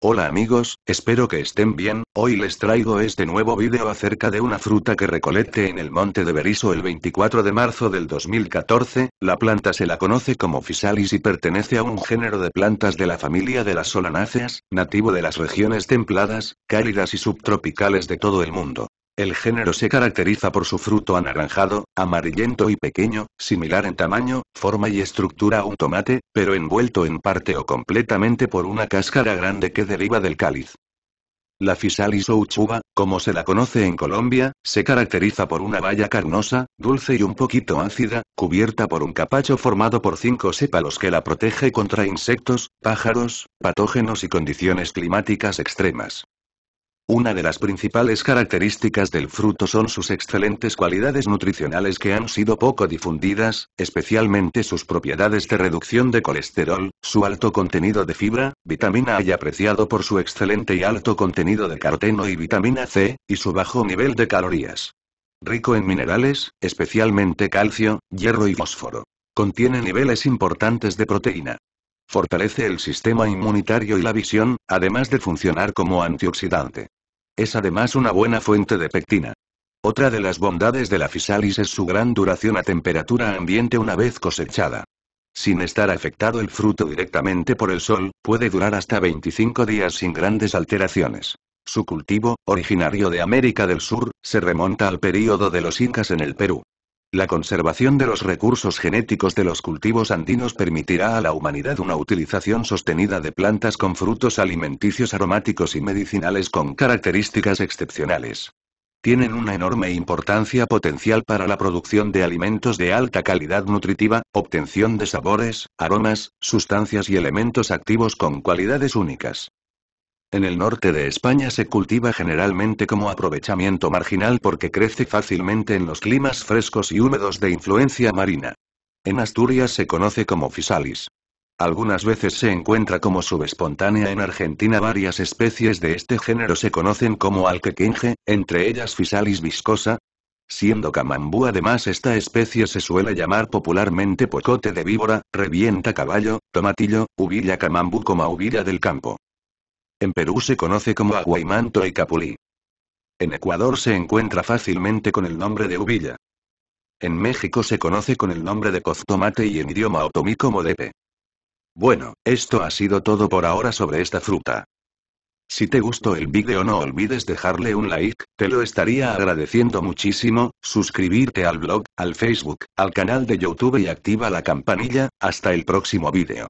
Hola amigos, espero que estén bien, hoy les traigo este nuevo vídeo acerca de una fruta que recolecte en el monte de Beriso el 24 de marzo del 2014, la planta se la conoce como Fisalis y pertenece a un género de plantas de la familia de las solanáceas, nativo de las regiones templadas, cálidas y subtropicales de todo el mundo. El género se caracteriza por su fruto anaranjado, amarillento y pequeño, similar en tamaño, forma y estructura a un tomate, pero envuelto en parte o completamente por una cáscara grande que deriva del cáliz. La Fisalis uchuva, como se la conoce en Colombia, se caracteriza por una valla carnosa, dulce y un poquito ácida, cubierta por un capacho formado por cinco sépalos que la protege contra insectos, pájaros, patógenos y condiciones climáticas extremas. Una de las principales características del fruto son sus excelentes cualidades nutricionales que han sido poco difundidas, especialmente sus propiedades de reducción de colesterol, su alto contenido de fibra, vitamina A y apreciado por su excelente y alto contenido de caroteno y vitamina C, y su bajo nivel de calorías. Rico en minerales, especialmente calcio, hierro y fósforo. Contiene niveles importantes de proteína. Fortalece el sistema inmunitario y la visión, además de funcionar como antioxidante. Es además una buena fuente de pectina. Otra de las bondades de la fisalis es su gran duración a temperatura ambiente una vez cosechada. Sin estar afectado el fruto directamente por el sol, puede durar hasta 25 días sin grandes alteraciones. Su cultivo, originario de América del Sur, se remonta al período de los incas en el Perú. La conservación de los recursos genéticos de los cultivos andinos permitirá a la humanidad una utilización sostenida de plantas con frutos alimenticios aromáticos y medicinales con características excepcionales. Tienen una enorme importancia potencial para la producción de alimentos de alta calidad nutritiva, obtención de sabores, aromas, sustancias y elementos activos con cualidades únicas. En el norte de España se cultiva generalmente como aprovechamiento marginal porque crece fácilmente en los climas frescos y húmedos de influencia marina. En Asturias se conoce como fisalis. Algunas veces se encuentra como subespontánea en Argentina. Varias especies de este género se conocen como alquequinge, entre ellas Fisalis viscosa. Siendo camambú además esta especie se suele llamar popularmente pocote de víbora, revienta caballo, tomatillo, ubilla camambú como ubilla del campo. En Perú se conoce como aguaymanto y capulí. En Ecuador se encuentra fácilmente con el nombre de ubilla. En México se conoce con el nombre de coztomate y en idioma otomí como depe. Bueno, esto ha sido todo por ahora sobre esta fruta. Si te gustó el vídeo no olvides dejarle un like, te lo estaría agradeciendo muchísimo, suscribirte al blog, al Facebook, al canal de YouTube y activa la campanilla, hasta el próximo vídeo.